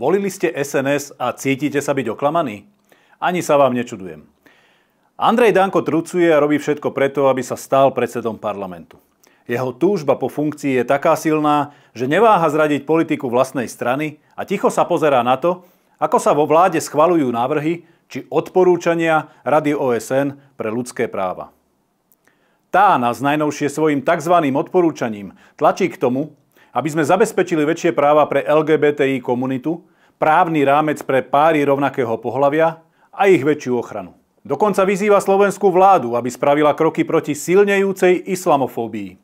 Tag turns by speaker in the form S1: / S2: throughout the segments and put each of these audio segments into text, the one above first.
S1: Volili ste SNS a cítite sa byť oklamaní? Ani sa vám nečudujem. Andrej Danko trucuje a robí všetko preto, aby sa stal predsedom parlamentu. Jeho túžba po funkcii je taká silná, že neváha zradiť politiku vlastnej strany a ticho sa pozerá na to, ako sa vo vláde schvalujú návrhy či odporúčania Rady OSN pre ľudské práva. Tá nás najnovšie svojim tzv. odporúčaním tlačí k tomu, aby sme zabezpečili väčšie práva pre LGBTI komunitu právny rámec pre páry rovnakého pohľavia a ich väčšiu ochranu. Dokonca vyzýva slovenskú vládu, aby spravila kroky proti silnejúcej islamofóbii.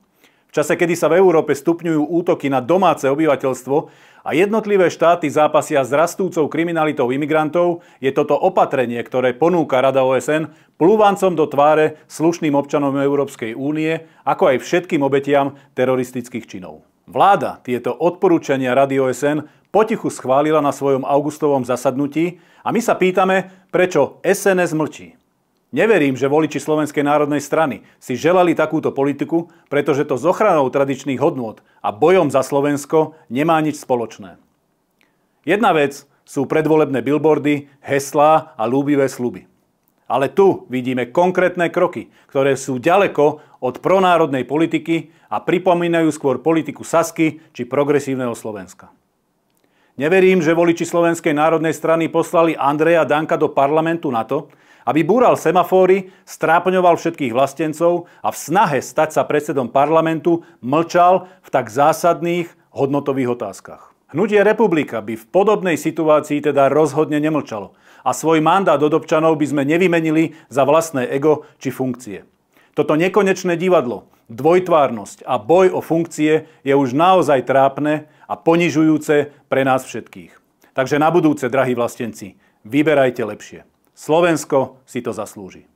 S1: V čase, kedy sa v Európe stupňujú útoky na domáce obyvateľstvo a jednotlivé štáty zápasia s rastúcou kriminalitou imigrantov, je toto opatrenie, ktoré ponúka Rada OSN, plúvancom do tváre slušným občanom Európskej únie, ako aj všetkým obetiam teroristických činov. Vláda tieto odporúčania Rady OSN potichu schválila na svojom augustovom zasadnutí a my sa pýtame, prečo SNS mlčí. Neverím, že voliči Slovenskej národnej strany si želali takúto politiku, pretože to s ochranou tradičných hodnôt a bojom za Slovensko nemá nič spoločné. Jedna vec sú predvolebné billboardy, heslá a lúbivé sluby. Ale tu vidíme konkrétne kroky, ktoré sú ďaleko od pronárodnej politiky a pripomínajú skôr politiku Sasky či progresívneho Slovenska. Neverím, že voliči Slovenskej národnej strany poslali Andreja Danka do parlamentu na to, aby búral semafóry, strápňoval všetkých vlastencov a v snahe stať sa predsedom parlamentu mlčal v tak zásadných hodnotových otázkach. Hnutie republika by v podobnej situácii teda rozhodne nemlčalo a svoj mandát od občanov by sme nevymenili za vlastné ego či funkcie. Toto nekonečné divadlo, dvojtvárnosť a boj o funkcie je už naozaj trápne a ponižujúce pre nás všetkých. Takže na budúce, drahí vlastenci, vyberajte lepšie. Slovensko si to zaslúži.